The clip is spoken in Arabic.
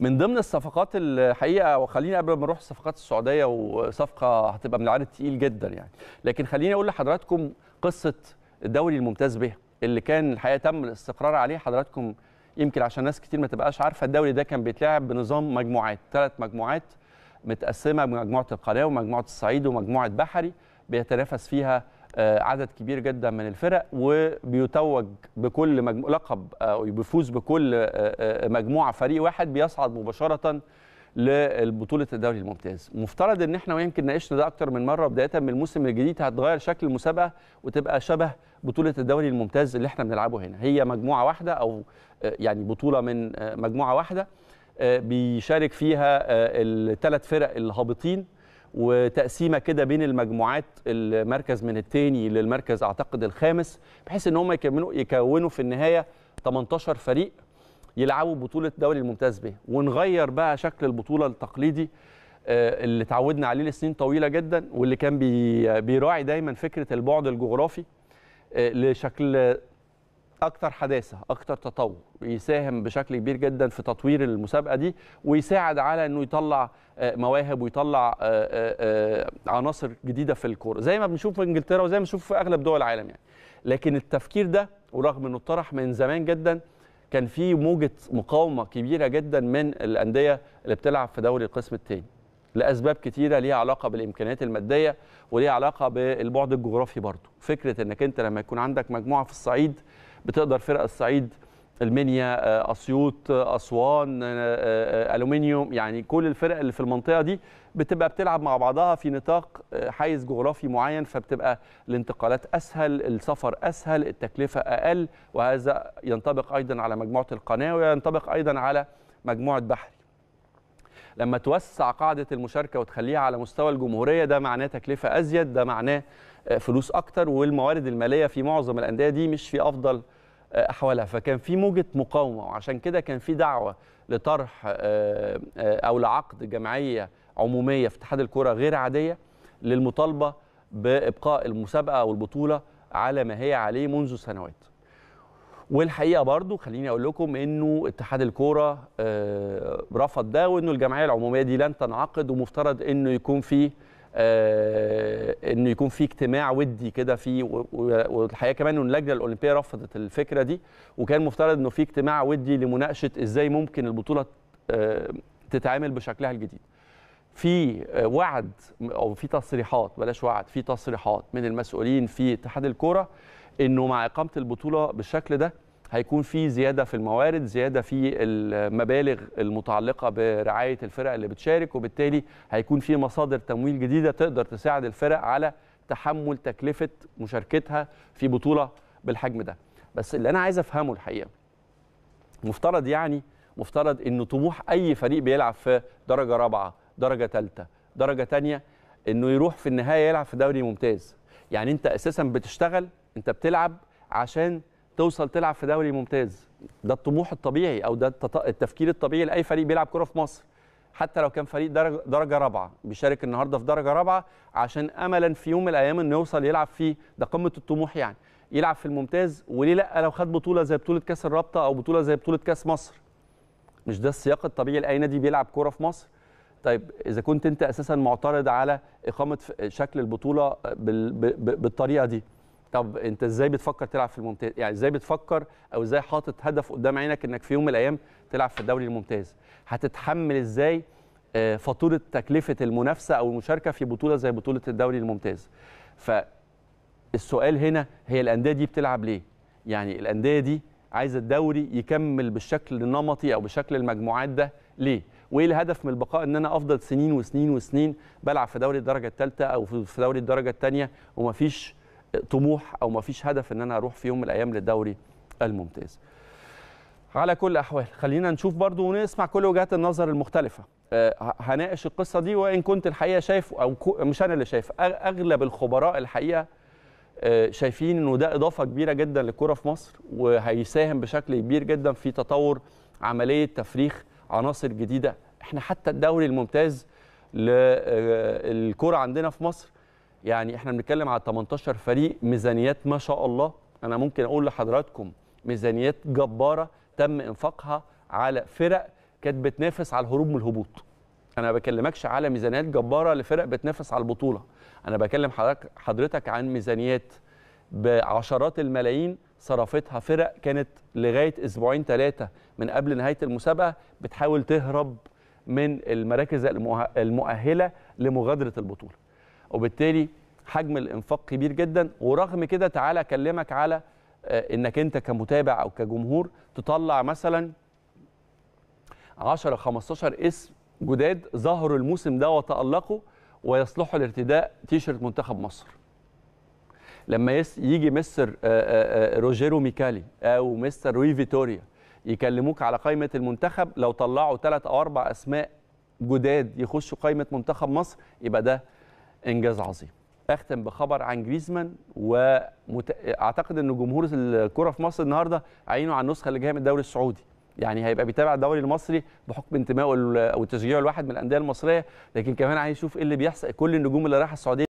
من ضمن الصفقات الحقيقه وخليني قبل ما نروح الصفقات السعوديه وصفقه هتبقى من العدد الثقيل جدا يعني لكن خليني اقول لحضراتكم قصه الدوري الممتاز به اللي كان الحقيقه تم الاستقرار عليه حضراتكم يمكن عشان ناس كتير ما تبقاش عارفه الدوري ده كان بيتلعب بنظام مجموعات ثلاث مجموعات متقسمه مجموعه القناه ومجموعه الصعيد ومجموعه بحري بيتنافس فيها آه، عدد كبير جدا من الفرق وبيتوج بكل مجمو... لقب آه، بيفوز بكل آه، مجموعه فريق واحد بيصعد مباشره لبطوله الدوري الممتاز مفترض ان احنا ويمكن ناقشنا ده اكتر من مره بدايه من الموسم الجديد هتغير شكل المسابقه وتبقى شبه بطوله الدوري الممتاز اللي احنا بنلعبه هنا هي مجموعه واحده او يعني بطوله من مجموعه واحده بيشارك فيها الثلاث فرق الهابطين وتقسيمه كده بين المجموعات المركز من الثاني للمركز اعتقد الخامس بحيث ان هم يكملوا يكونوا في النهايه 18 فريق يلعبوا بطوله دوري الممتاز به ونغير بقى شكل البطوله التقليدي آه، اللي اتعودنا عليه لسنين طويله جدا واللي كان بيراعي دايما فكره البعد الجغرافي آه، لشكل اكتر حداثه اكتر تطور يساهم بشكل كبير جدا في تطوير المسابقه دي ويساعد على انه يطلع آه، مواهب ويطلع آه، آه، عناصر جديده في الكوره زي ما بنشوف في انجلترا وزي ما بنشوف في اغلب دول العالم يعني لكن التفكير ده ورغم انه طرح من زمان جدا كان في موجه مقاومه كبيره جدا من الانديه اللي بتلعب في دوري القسم الثاني لاسباب كتيره ليها علاقه بالامكانيات الماديه وليها علاقه بالبعد الجغرافي برضه فكره انك انت لما يكون عندك مجموعه في الصعيد بتقدر فرق الصعيد المنيا آه، اسيوط آه، اسوان آه، الومنيوم يعني كل الفرق اللي في المنطقه دي بتبقى بتلعب مع بعضها في نطاق حيز جغرافي معين فبتبقى الانتقالات اسهل السفر اسهل التكلفه اقل وهذا ينطبق ايضا على مجموعه القناه وينطبق ايضا على مجموعه بحري لما توسع قاعده المشاركه وتخليها على مستوى الجمهوريه ده معناه تكلفه ازيد ده معناه فلوس اكتر والموارد الماليه في معظم الانديه دي مش في افضل احوالها فكان في موجه مقاومه وعشان كده كان في دعوه لطرح آه، آه، او لعقد جمعيه عموميه في اتحاد الكره غير عاديه للمطالبه بابقاء المسابقه او البطوله على ما هي عليه منذ سنوات. والحقيقه برضو خليني اقول لكم انه اتحاد الكوره آه، رفض ده وانه الجمعيه العموميه دي لن تنعقد ومفترض انه يكون في آه، انه يكون في اجتماع ودي كده في والحقيقه كمان ان اللجنه الاولمبيه رفضت الفكره دي وكان مفترض انه في اجتماع ودي لمناقشه ازاي ممكن البطوله آه، تتعامل بشكلها الجديد. في وعد او في تصريحات بلاش وعد في تصريحات من المسؤولين في اتحاد الكوره انه مع اقامه البطوله بالشكل ده هيكون في زياده في الموارد زياده في المبالغ المتعلقه برعايه الفرق اللي بتشارك وبالتالي هيكون في مصادر تمويل جديده تقدر تساعد الفرق على تحمل تكلفه مشاركتها في بطوله بالحجم ده بس اللي انا عايز افهمه الحقيقه مفترض يعني مفترض ان طموح اي فريق بيلعب في درجه رابعه درجه ثالثه درجه ثانيه انه يروح في النهايه يلعب في دوري ممتاز يعني انت اساسا بتشتغل انت بتلعب عشان توصل تلعب في دوري ممتاز ده الطموح الطبيعي او ده التفكير الطبيعي لاي فريق بيلعب كره في مصر حتى لو كان فريق درجه, درجة رابعه بيشارك النهارده في درجه رابعه عشان املا في يوم من الايام انه يوصل يلعب فيه ده قمه الطموح يعني يلعب في الممتاز وليه لا لو خد بطوله زي بطوله كاس الرابطه او بطوله زي بطوله كاس مصر مش ده السياق الطبيعي لاي نادي بيلعب كوره في مصر طيب اذا كنت انت اساسا معترض على اقامه شكل البطوله بالطريقه دي طب انت ازاي بتفكر تلعب في الممتاز يعني ازاي بتفكر او ازاي حاطط هدف قدام عينك انك في يوم من الايام تلعب في الدوري الممتاز هتتحمل ازاي آه، فاتوره تكلفه المنافسه او المشاركه في بطوله زي بطوله الدوري الممتاز فالسؤال هنا هي الانديه دي بتلعب ليه يعني الانديه دي عايزه الدوري يكمل بالشكل النمطي او بشكل المجموعات ده ليه وايه الهدف من البقاء ان انا افضل سنين وسنين وسنين بلعب في دوري الدرجه الثالثه او في دوري الدرجه الثانيه ومفيش طموح او ما فيش هدف ان انا اروح في يوم من الايام للدوري الممتاز على كل الاحوال خلينا نشوف برضو ونسمع كل وجهات النظر المختلفه آه، هناقش القصه دي وان كنت الحقيقه شايف او مش انا اللي شايف اغلب الخبراء الحقيقه آه، شايفين انه ده اضافه كبيره جدا للكره في مصر وهيساهم بشكل كبير جدا في تطور عمليه تفريخ عناصر جديده احنا حتى الدوري الممتاز للكره آه، عندنا في مصر يعني احنا بنتكلم على 18 فريق ميزانيات ما شاء الله انا ممكن اقول لحضراتكم ميزانيات جباره تم انفاقها على فرق كانت بتنافس على الهروب من الهبوط انا ما بكلمكش على ميزانيات جباره لفرق بتنافس على البطوله انا بكلم حضرتك حضرتك عن ميزانيات بعشرات الملايين صرفتها فرق كانت لغايه اسبوعين ثلاثه من قبل نهايه المسابقه بتحاول تهرب من المراكز المؤهله لمغادره البطوله وبالتالي حجم الانفاق كبير جدا ورغم كده تعالى اكلمك على آه، انك انت كمتابع او كجمهور تطلع مثلا 10 15 اسم جداد ظهروا الموسم ده وتالقوا ويصلحوا لارتداء تيشرت منتخب مصر لما يجي مستر آه، آه، روجيرو ميكالي او مستر روي فيتوريا يكلموك على قائمه المنتخب لو طلعوا ثلاث او اربع اسماء جداد يخشوا قائمه منتخب مصر يبقى ده انجاز عظيم اختم بخبر عن جريزمان واعتقد ان جمهور الكره في مصر النهارده عينه على النسخه اللي جايه من الدوري السعودي يعني هيبقى بيتابع الدوري المصري بحكم انتمائه او تشجيعه الواحد من الانديه المصريه لكن كمان عايز يشوف ايه اللي بيحصل كل النجوم اللي رايحه السعوديه